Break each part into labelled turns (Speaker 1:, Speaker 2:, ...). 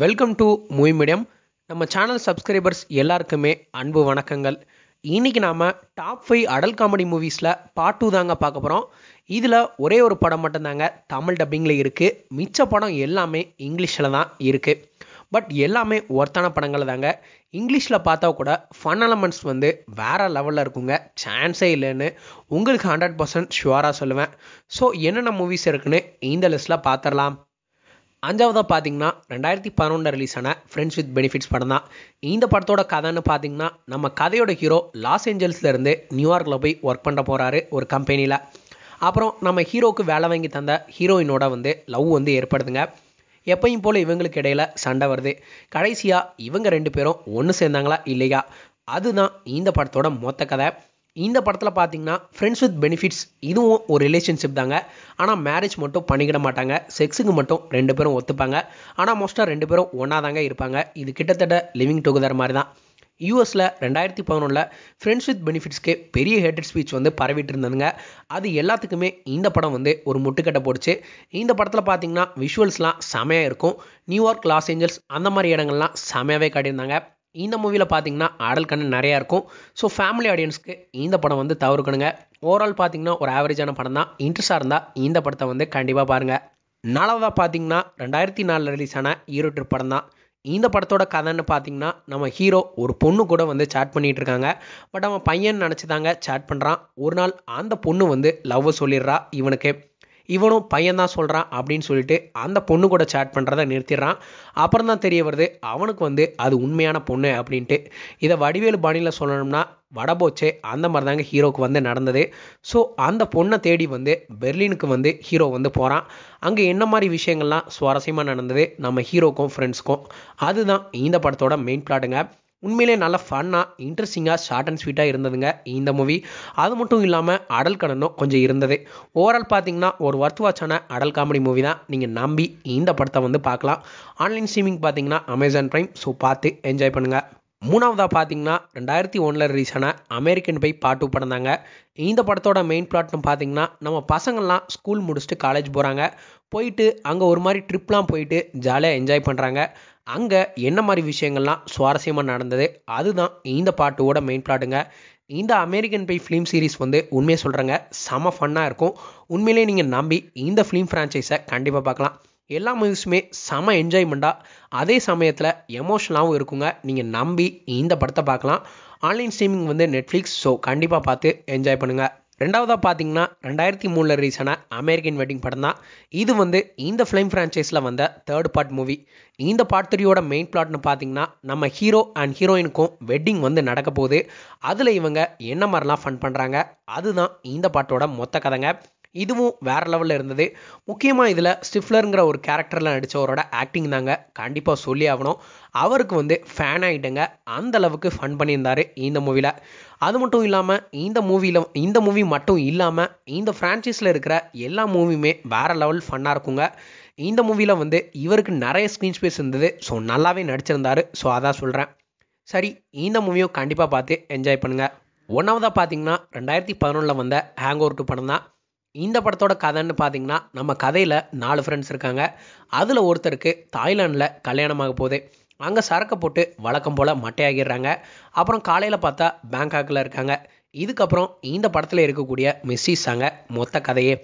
Speaker 1: welcome to movie medium நம்ம channel subscribers எல்லாருக்குமே அன்பு வணக்கங்கள் இன்றைக்கி நாம் டாப் ஃபைவ் அடல் காமெடி மூவிஸில் பார்ட் டூ தாங்க பார்க்க போகிறோம் இதில் ஒரே ஒரு படம் மட்டும்தாங்க தமிழ் டப்பிங்கில் இருக்குது மிச்ச படம் எல்லாமே இங்கிலீஷில் தான் இருக்குது பட் எல்லாமே ஒர்த்தான படங்கள் தாங்க இங்கிலீஷில் பார்த்தா கூட ஃபன் எலமெண்ட்ஸ் வந்து வேறு லெவலில் இருக்குங்க சான்ஸே இல்லைன்னு உங்களுக்கு ஹண்ட்ரட் பர்சன்ட் ஷுவராக சொல்லுவேன் ஸோ என்னென்ன மூவிஸ் இருக்குன்னு இந்த லிஸ்ட்டில் பார்த்துடலாம் அஞ்சாவதாக பார்த்தீங்கன்னா ரெண்டாயிரத்தி பதினொன்று ரிலீஸ் ஆன ஃப்ரெண்ட்ஸ் வித் பெனிஃபிட்ஸ் படம் தான் இந்த படத்தோட கதைன்னு பார்த்தீங்கன்னா நம்ம கதையோட ஹீரோ லாஸ் ஏஞ்சல்ஸ்லேருந்து நியூயார்க்கில் போய் ஒர்க் பண்ண போகிறாரு ஒரு கம்பெனியில் அப்புறம் நம்ம ஹீரோவுக்கு வேலை வாங்கி தந்த ஹீரோயினோட வந்து லவ் வந்து ஏற்படுதுங்க எப்பையும் போல் இவங்களுக்கு இடையில் சண்டை வருது கடைசியாக இவங்க ரெண்டு பேரும் ஒன்று சேர்ந்தாங்களா இல்லையா அதுதான் இந்த படத்தோட மொத்த கதை இந்த படத்தில் பார்த்தீங்கன்னா ஃப்ரெண்ட்ஸ் வித் பெனிஃபிட்ஸ் இதுவும் ஒரு ரிலேஷன்ஷிப் தாங்க ஆனால் மேரேஜ் மட்டும் பண்ணிக்கிட மாட்டாங்க செக்ஸுக்கு மட்டும் ரெண்டு பேரும் ஒத்துப்பாங்க ஆனால் மோஸ்ட்டாக ரெண்டு பேரும் ஒன்றா தாங்க இருப்பாங்க இது கிட்டத்தட்ட லிவிங் டுகெதர் மாதிரி தான் யூஎஸில் ரெண்டாயிரத்தி பதினொன்றில் ஃப்ரெண்ட்ஸ் வித் பெனிஃபிட்ஸ்க்கு பெரிய ஹேட்டட் ஸ்பீச் வந்து பரவிட்டு இருந்ததுங்க அது எல்லாத்துக்குமே இந்த படம் வந்து ஒரு முட்டுக்கட்டை போடுச்சு இந்த படத்தில் பார்த்தீங்கன்னா விஷுவல்ஸ்லாம் செமையாக இருக்கும் நியூயார்க் லாஸ் ஏஞ்சல்ஸ் அந்த மாதிரி இடங்கள்லாம் செமையாகவே காட்டியிருந்தாங்க இந்த மூவியில் பார்த்தீங்கன்னா ஆடல் கண்ணன் நிறையா இருக்கும் ஸோ ஃபேமிலி ஆடியன்ஸ்க்கு இந்த படம் வந்து தவிர்க்கணுங்க ஓவரால் பார்த்தீங்கன்னா ஒரு ஆவரேஜான படம் தான் இன்ட்ரெஸ்டாக இருந்தால் இந்த படத்தை வந்து கண்டிப்பாக பாருங்கள் நாலாவதாக பார்த்தீங்கன்னா ரெண்டாயிரத்தி நாலில் ரிலீஸ் ஆன ஹீரோ ட்ரிப் படம் தான் இந்த படத்தோட கதைன்னு பார்த்தீங்கன்னா நம்ம ஹீரோ ஒரு பொண்ணு கூட வந்து சாட் பண்ணிகிட்டு இருக்காங்க பட் அவன் பையன் நினச்சி தாங்க சாட் பண்ணுறான் ஒரு நாள் அந்த பொண்ணு வந்து லவ் சொல்லிடுறா இவனுக்கு இவனும் பையன் தான் சொல்கிறான் அப்படின்னு சொல்லிட்டு அந்த பொண்ணு கூட சேட் பண்ணுறதை நிறுத்திடுறான் அப்புறம் தான் தெரிய வருது அவனுக்கு வந்து அது உண்மையான பொண்ணு அப்படின்ட்டு இதை வடிவேலு பாணியில் சொல்லணும்னா வடபோச்சே அந்த மாதிரி தாங்க ஹீரோக்கு வந்து நடந்தது ஸோ அந்த பொண்ணை தேடி வந்து பெர்லினுக்கு வந்து ஹீரோ வந்து போகிறான் அங்கே என்ன மாதிரி விஷயங்கள்லாம் சுவாரஸ்யமாக நடந்தது நம்ம ஹீரோக்கும் ஃப்ரெண்ட்ஸுக்கும் அதுதான் இந்த படத்தோட மெயின் பிளாட்டுங்க உண்மையிலே நல்ல ஃபன்னாக இன்ட்ரெஸ்டிங்காக ஷார்ட் அண்ட் ஸ்வீட்டாக இருந்ததுங்க இந்த மூவி அது மட்டும் இல்லாமல் அடல் கடனும் கொஞ்சம் இருந்தது ஓவரால் பார்த்தீங்கன்னா ஒரு ஒர்த் வாட்சான அடல் காமெடி மூவி தான் நீங்கள் நம்பி இந்த படத்தை வந்து பார்க்கலாம் ஆன்லைன் ஸ்ட்ரீமிங் பார்த்தீங்கன்னா அமேசான் ப்ரைம் ஸோ பார்த்து என்ஜாய் பண்ணுங்கள் மூணாவதாக பார்த்தீங்கன்னா ரெண்டாயிரத்தி ஒன்றில் ரிலீஸ் ஆன அமெரிக்கன் பை பார்ட் டூ படம் தாங்க இந்த படத்தோட மெயின் பிளாட்னு பார்த்தீங்கன்னா நம்ம பசங்கள்லாம் ஸ்கூல் முடிச்சுட்டு காலேஜ் போகிறாங்க போயிட்டு அங்கே ஒரு மாதிரி ட்ரிப்லாம் போயிட்டு ஜாலியாக என்ஜாய் பண்ணுறாங்க அங்கே என்ன மாதிரி விஷயங்கள்லாம் சுவாரஸ்யமாக நடந்தது அதுதான் இந்த பாட்டோட மெயின் பிளாட்டுங்க இந்த அமெரிக்கன் பை ஃபிலிம் சீரிஸ் வந்து உண்மையை சொல்கிறேங்க செம ஃபன்னாக இருக்கும் உண்மையிலேயே நீங்கள் நம்பி இந்த ஃபிலிம் ஃப்ரான்ச்சைஸை கண்டிப்பாக பார்க்கலாம் எல்லா மூவிஸுமே செம என்ஜாய்மெண்ட்டாக அதே சமயத்தில் எமோஷனலாகவும் இருக்குங்க நீங்கள் நம்பி இந்த படத்தை பார்க்கலாம் ஆன்லைன் ஸ்ட்ரீமிங் வந்து நெட்ஃப்ளிக்ஸ் ஸோ கண்டிப்பாக பார்த்து என்ஜாய் பண்ணுங்கள் ரெண்டாவதாக பார்த்தீங்கன்னா ரெண்டாயிரத்தி மூணில் ரீசனாக அமெரிக்கன் வெட்டிங் படம் தான் இது வந்து இந்த ஃபிலிம் ஃப்ரான்ச்சைஸில் வந்த தேர்ட் பார்ட் மூவி இந்த பார்ட் த்ரீயோட மெயின் பிளாட்னு பார்த்தீங்கன்னா நம்ம ஹீரோ அண்ட் ஹீரோயினுக்கும் வெட்டிங் வந்து நடக்க போகுது அதில் இவங்க என்ன மாதிரிலாம் ஃபன் பண்ணுறாங்க அதுதான் இந்த பாட்டோட மொத்த கதைங்க இதுவும் வேற லெவலில் இருந்தது முக்கியமாக இதில் ஸ்டிஃப்லருங்கிற ஒரு கேரக்டரில் நடித்தவரோட ஆக்டிங் தாங்க கண்டிப்பாக சொல்லி ஆகணும் அவருக்கு வந்து ஃபேன் ஆகிட்டங்க அந்த அளவுக்கு ஃபன் பண்ணியிருந்தார் இந்த மூவியில் அது மட்டும் இல்லாமல் இந்த மூவியில் இந்த மூவி மட்டும் இல்லாமல் இந்த ஃப்ரான்ச்சைஸில் இருக்கிற எல்லா மூவியுமே வேறு லெவல் ஃபன்னாக இருக்குங்க இந்த மூவியில் வந்து இவருக்கு நிறைய ஸ்க்ரீன் ஸ்பேஸ் இருந்தது ஸோ நல்லாவே நடிச்சிருந்தாரு ஸோ அதான் சொல்கிறேன் சரி இந்த மூவியும் கண்டிப்பாக பார்த்து என்ஜாய் பண்ணுங்கள் ஒன்றாவதாக பார்த்தீங்கன்னா ரெண்டாயிரத்தி பதினொன்றில் வந்த ஹேங் ஓவர் டூ படம் தான் இந்த படத்தோட கதைன்னு பார்த்தீங்கன்னா நம்ம கதையில் நாலு ஃப்ரெண்ட்ஸ் இருக்காங்க அதில் ஒருத்தருக்கு தாய்லாண்டில் கல்யாணமாக போகுது அங்கே சரக்கை போட்டு வழக்கம் போல் மட்டையாகிடுறாங்க அப்புறம் காலையில் பார்த்தா பேங்காக்கில் இருக்காங்க இதுக்கப்புறம் இந்த படத்தில் இருக்கக்கூடிய அங்கே மொத்த கதையே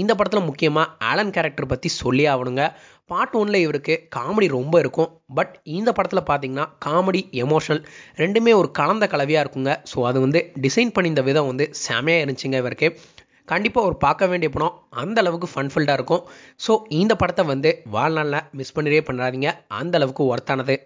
Speaker 1: இந்த படத்தில் முக்கியமாக ஆலன் கேரக்டர் பற்றி சொல்லி ஆகணுங்க பார்ட் ஒனில் இவருக்கு காமெடி ரொம்ப இருக்கும் பட் இந்த படத்தில் பார்த்தீங்கன்னா காமெடி எமோஷனல் ரெண்டுமே ஒரு கலந்த கலவையாக இருக்குங்க ஸோ அது வந்து டிசைன் பண்ணியிருந்த விதம் வந்து செமையாக இருந்துச்சுங்க இவருக்கு கண்டிப்பாக ஒரு பார்க்க வேண்டிய படம் அந்த அளவுக்கு ஃபன்ஃபுல்டாக இருக்கும் ஸோ இந்த படத்தை வந்து வாழ்நாளில் மிஸ் பண்ணிடவே பண்ணாதீங்க அந்த அளவுக்கு ஒர்த்தானது